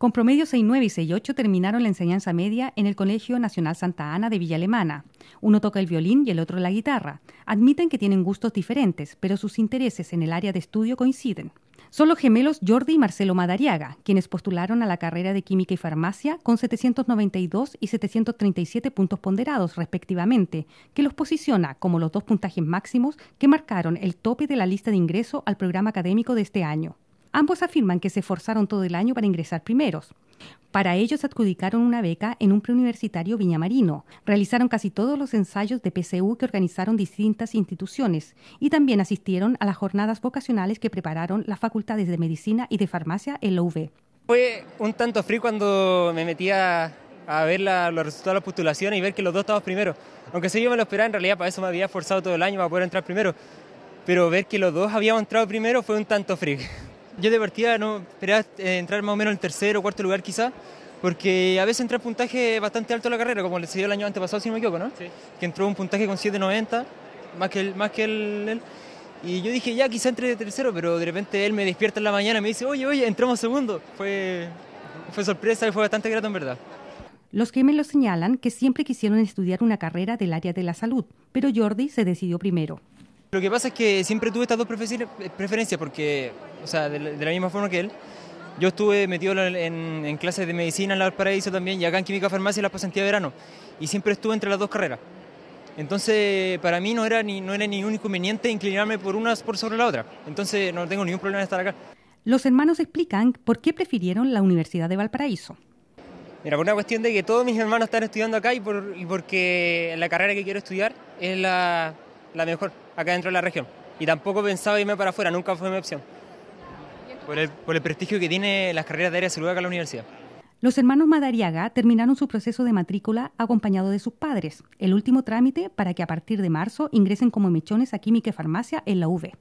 Con promedio 6.9 y 6.8 terminaron la enseñanza media en el Colegio Nacional Santa Ana de Villa Alemana. Uno toca el violín y el otro la guitarra. Admiten que tienen gustos diferentes, pero sus intereses en el área de estudio coinciden. Son los gemelos Jordi y Marcelo Madariaga, quienes postularon a la carrera de Química y Farmacia con 792 y 737 puntos ponderados respectivamente, que los posiciona como los dos puntajes máximos que marcaron el tope de la lista de ingreso al programa académico de este año. Ambos afirman que se esforzaron todo el año para ingresar primeros. Para ellos se adjudicaron una beca en un preuniversitario viñamarino, realizaron casi todos los ensayos de PCU que organizaron distintas instituciones y también asistieron a las jornadas vocacionales que prepararon las facultades de medicina y de farmacia en la UV. Fue un tanto frío cuando me metía a ver los resultados de las postulaciones y ver que los dos estábamos primero. Aunque si yo me lo esperaba, en realidad para eso me había forzado todo el año para poder entrar primero. Pero ver que los dos habíamos entrado primero fue un tanto frío yo de partida no esperaba eh, entrar más o menos en el tercero o cuarto lugar quizá, porque a veces entra un puntaje bastante alto en la carrera, como le decía el año antepasado, si no me equivoco, ¿no? Que entró un puntaje con 7.90, más que el, Más que él y yo dije, ya, quizá entre de tercero, pero de repente él me despierta en la mañana y me dice, oye, oye, entramos segundo. Fue, fue sorpresa y fue bastante grato en verdad. Los lo señalan que siempre quisieron estudiar una carrera del área de la salud, pero Jordi se decidió primero. Lo que pasa es que siempre tuve estas dos preferencias porque o sea, de, la misma forma que él. Yo estuve metido en, clases de medicina en la Valparaíso también y acá en Química Farmacia las pasantía de verano. Y siempre estuve entre las dos carreras. Entonces, para mí no era, ni, no era ningún inconveniente inclinarme por una por sobre la otra. Entonces, no tengo ningún problema de estar acá. Los hermanos explican por qué prefirieron la Universidad de Valparaíso. Mira, por una cuestión de que todos mis hermanos están estudiando acá y, y porque la carrera que quiero estudiar es la, la mejor acá dentro de la región. Y tampoco pensaba irme para afuera, nunca fue mi opción por el, prestigio que tiene las carreras de área de salud acá en la universidad. Los hermanos Madariaga terminaron su proceso de matrícula acompañado de sus padres, el último trámite para que a partir de marzo ingresen como mechones a Química y Farmacia en la UV.